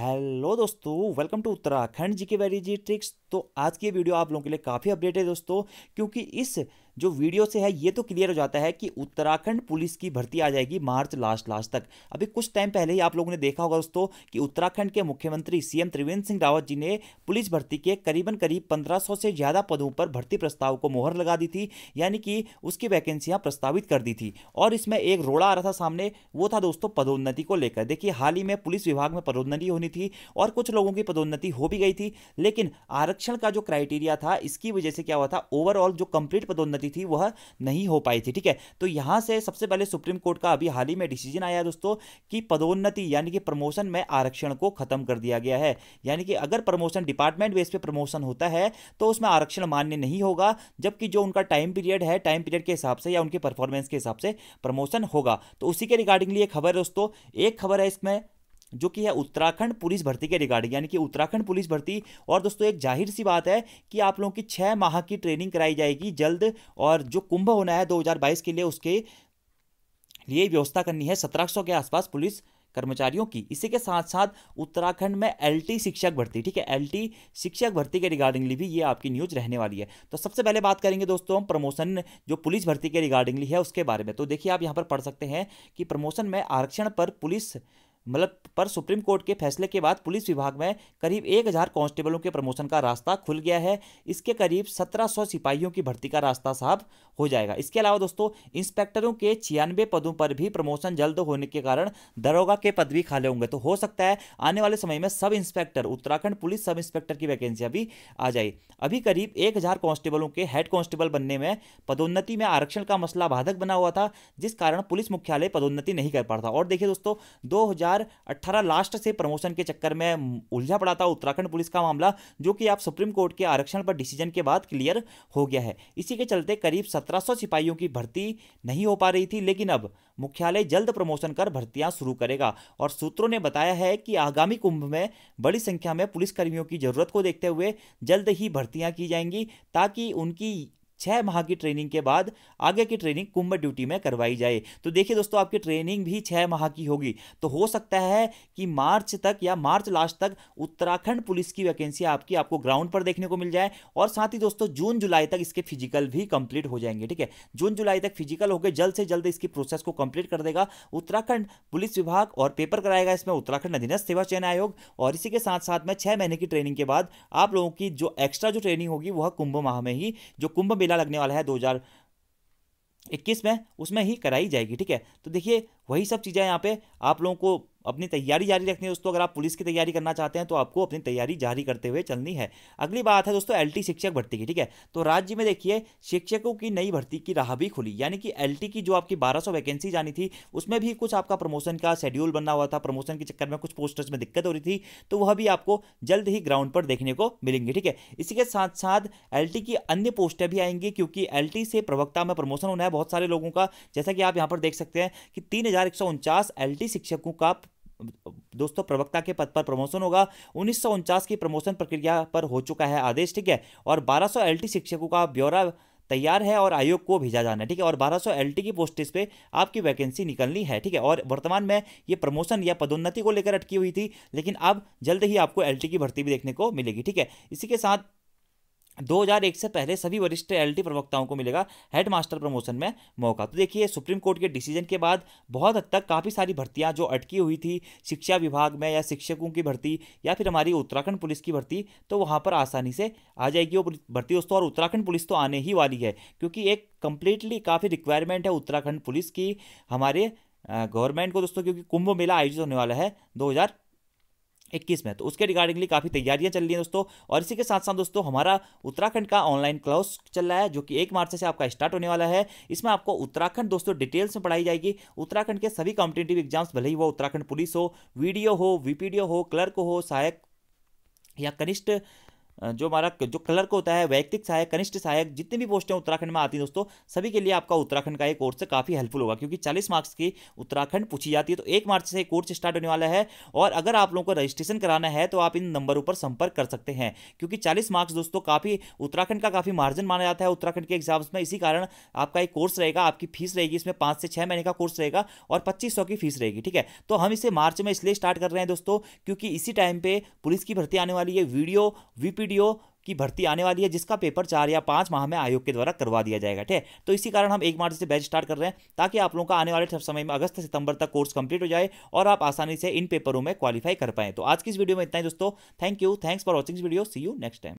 hello दोस्तों welcome to Uttarakhand जी के जी tricks तो आज की वीडियो आप लोगों के लिए काफ़ी अपडेट है दोस्तों क्योंकि इस जो वीडियो से है ये तो क्लियर हो जाता है कि उत्तराखंड पुलिस की भर्ती आ जाएगी मार्च लास्ट लास्ट तक अभी कुछ टाइम पहले ही आप लोगों ने देखा होगा दोस्तों कि उत्तराखंड के मुख्यमंत्री सीएम त्रिवेंद्र सिंह रावत जी ने पुलिस भर्ती के करीबन करीब 1500 से ज़्यादा पदों पर भर्ती प्रस्ताव को मोहर लगा दी थी यानी कि उसकी वैकेंसियाँ प्रस्तावित कर दी थी और इसमें एक रोड़ा आ रहा था सामने वो था दोस्तों पदोन्नति को लेकर देखिए हाल ही में पुलिस विभाग में पदोन्नति होनी थी और कुछ लोगों की पदोन्नति हो भी गई थी लेकिन आर आरक्षण का जो क्राइटेरिया था इसकी वजह से क्या हुआ था ओवरऑल जो कंप्लीट पदोन्नति थी वह नहीं हो पाई थी ठीक है तो यहां से सबसे पहले सुप्रीम कोर्ट का अभी हाल ही में डिसीजन आया दोस्तों कि पदोन्नति यानी कि प्रमोशन में आरक्षण को खत्म कर दिया गया है यानी कि अगर प्रमोशन डिपार्टमेंट बेस पर प्रमोशन होता है तो उसमें आरक्षण मान्य नहीं होगा जबकि जो उनका टाइम पीरियड है टाइम पीरियड के हिसाब से या उनके परफॉर्मेंस के हिसाब से प्रमोशन होगा तो उसी के रिगार्डिंगली एक खबर है दोस्तों एक खबर है इसमें जो कि है उत्तराखंड पुलिस भर्ती के रिगार्डिंग यानी कि उत्तराखंड पुलिस भर्ती और दोस्तों एक जाहिर सी बात है कि आप लोगों की छः माह की ट्रेनिंग कराई जाएगी जल्द और जो कुंभ होना है 2022 के लिए उसके लिए व्यवस्था करनी है सत्रह के आसपास पुलिस कर्मचारियों की इसी के साथ साथ उत्तराखंड में एलटी शिक्षक भर्ती ठीक है एलटी शिक्षक भर्ती के रिगार्डिंगली भी ये आपकी न्यूज रहने वाली है तो सबसे पहले बात करेंगे दोस्तों हम प्रमोशन जो पुलिस भर्ती के रिगार्डिंगली है उसके बारे में तो देखिए आप यहाँ पर पढ़ सकते हैं कि प्रमोशन में आरक्षण पर पुलिस मतलब पर सुप्रीम कोर्ट के फैसले के बाद पुलिस विभाग में करीब एक हज़ार कांस्टेबलों के प्रमोशन का रास्ता खुल गया है इसके करीब सत्रह सौ सिपाहियों की भर्ती का रास्ता साफ हो जाएगा इसके अलावा दोस्तों इंस्पेक्टरों के छियानवे पदों पर भी प्रमोशन जल्द होने के कारण दरोगा के पद भी खाले होंगे तो हो सकता है आने वाले समय में sub inspector Uttarakhand police sub inspector की वैकेंसियाँ भी आ जाए अभी करीब एक हज़ार कांस्टेबलों के हेड कांस्टेबल बनने में पदोन्नति में आरक्षण का मसला बाधक बना हुआ था जिस कारण पुलिस मुख्यालय पदोन्नति नहीं कर पा रहा था और देखिए दोस्तों दो हजार 2018 लास्ट से प्रमोशन के चक्कर में उलझा पड़ा था उत्तराखंड पुलिस का मामला जो कि आप सुप्रीम कोर्ट के आरक्षण पर डिसीजन के बाद क्लियर हो गया है इसी के चलते करीब 1700 सिपाहियों की भर्ती नहीं हो पा रही थी लेकिन अब मुख्यालय जल्द प्रमोशन कर भर्तियां शुरू करेगा और सूत्रों ने बताया है कि आगामी कुंभ में बड़ी संख्या में पुलिसकर्मियों की जरूरत को देखते हुए जल्द ही भर्तियां की जाएंगी ताकि उनकी छह माह की ट्रेनिंग के बाद आगे की ट्रेनिंग कुंभ ड्यूटी में करवाई जाए तो देखिए दोस्तों आपकी ट्रेनिंग भी छह माह की होगी तो हो सकता है कि मार्च तक या मार्च लास्ट तक उत्तराखंड पुलिस की वैकेंसी आपकी आपको ग्राउंड पर देखने को मिल जाए और साथ ही दोस्तों जून जुलाई तक इसके फिजिकल भी कंप्लीट हो जाएंगे ठीक है जून जुलाई तक फिजिकल होकर जल्द से जल्द इसकी प्रोसेस को कंप्लीट कर देगा उत्तराखंड पुलिस विभाग और पेपर कराएगा इसमें उत्तराखंड अधीनस्थ सेवा चयन आयोग और इसी के साथ साथ में छह महीने की ट्रेनिंग के बाद आप लोगों की जो एक्स्ट्रा जो ट्रेनिंग होगी वह कुंभ माह में ही जो कुंभ मेला लगने वाला है दो इक्कीस में उसमें ही कराई जाएगी ठीक है तो देखिए वही सब चीज़ें यहाँ पे आप लोगों को अपनी तैयारी जारी रखनी है दोस्तों अगर आप पुलिस की तैयारी करना चाहते हैं तो आपको अपनी तैयारी जारी करते हुए चलनी है अगली बात है दोस्तों एलटी शिक्षक भर्ती की ठीक है तो राज्य में देखिए शिक्षकों की नई भर्ती की राह भी खुली यानी कि एलटी की जो आपकी 1200 वैकेंसी जानी थी उसमें भी कुछ आपका प्रमोशन का शेड्यूल बना हुआ था प्रमोशन के चक्कर में कुछ पोस्टर्स में दिक्कत हो रही थी तो वह भी आपको जल्द ही ग्राउंड पर देखने को मिलेंगी ठीक है इसी के साथ साथ एल की अन्य पोस्टें भी आएंगी क्योंकि एल से प्रवक्ता में प्रमोशन होना है बहुत सारे लोगों का जैसा कि आप यहाँ पर देख सकते हैं कि तीन हज़ार शिक्षकों का दोस्तों प्रवक्ता के पद पर प्रमोशन होगा उन्नीस की प्रमोशन प्रक्रिया पर हो चुका है आदेश ठीक है और 1200 सौ शिक्षकों का ब्यौरा तैयार है और आयोग को भेजा जाना है ठीक है और 1200 एलटी की पोस्ट पे आपकी वैकेंसी निकलनी है ठीक है और वर्तमान में ये प्रमोशन या पदोन्नति को लेकर अटकी हुई थी लेकिन अब जल्द ही आपको एल की भर्ती भी देखने को मिलेगी ठीक है इसी के साथ 2001 से पहले सभी वरिष्ठ टी प्रवक्ताओं को मिलेगा हेडमास्टर प्रमोशन में मौका तो देखिए सुप्रीम कोर्ट के डिसीजन के बाद बहुत हद तक काफ़ी सारी भर्तियां जो अटकी हुई थी शिक्षा विभाग में या शिक्षकों की भर्ती या फिर हमारी उत्तराखंड पुलिस की भर्ती तो वहां पर आसानी से आ जाएगी वो भर्ती दोस्तों और उत्तराखंड पुलिस तो आने ही वाली है क्योंकि एक कंप्लीटली काफ़ी रिक्वायरमेंट है उत्तराखंड पुलिस की हमारे गवर्नमेंट को दोस्तों क्योंकि कुंभ मेला आयोजित होने वाला है दो इक्कीस में तो उसके रिगार्डिंगली काफ़ी तैयारियां चल रही हैं दोस्तों और इसी के साथ साथ दोस्तों हमारा उत्तराखंड का ऑनलाइन क्लास चल रहा है जो कि एक मार्च से आपका स्टार्ट होने वाला है इसमें आपको उत्तराखंड दोस्तों डिटेल्स में पढ़ाई जाएगी उत्तराखंड के सभी कॉम्पिटेटिव एग्जाम्स भले ही वो उत्तराखंड पुलिस हो वीडियो हो वीपीडीओ हो क्लर्क हो सहायक या कनिष्ठ जो हमारा जो क्लर्क होता है वैयक्तिक सहायक कनिष्ठ सहायक जितनी भी पोस्टें उत्तराखंड में आती हैं दोस्तों सभी के लिए आपका उत्तराखंड का ये कोर्स काफ़ी हेल्पफुल होगा क्योंकि चालीस मार्क्स की उत्तराखंड पूछी जाती है तो एक मार्च से कोर्स स्टार्ट होने वाला है और अगर आप लोगों को रजिस्ट्रेशन कराना है तो आप इन नंबरों पर संपर्क कर सकते हैं क्योंकि चालीस मार्क्स दोस्तों काफ़ी उत्तराखंड का काफ़ी मार्जिन माना जाता है उत्तराखंड के एग्जाम्स में इसी कारण आपका एक कोर्स रहेगा आपकी फीस रहेगी इसमें पाँच से छः महीने का कोर्स रहेगा और पच्चीस की फीस रहेगी ठीक है तो हम इसे मार्च में इसलिए स्टार्ट कर रहे हैं दोस्तों क्योंकि इसी टाइम पे पुलिस की भर्ती आने वाली है वीडियो वीपी बीडीओ की भर्ती आने वाली है जिसका पेपर चार या पाँच माह में आयोग के द्वारा करवा दिया जाएगा ठीक है तो इसी कारण हम एक मार्च से बैच स्टार्ट कर रहे हैं ताकि आप लोगों का आने वाले समय में अगस्त सितंबर तक कोर्स कंप्लीट हो जाए और आप आसानी से इन पेपरों में क्वालिफाई कर पाएँ तो आज की इस वीडियो में इतना ही दोस्तों thank you thanks for watching video see you next time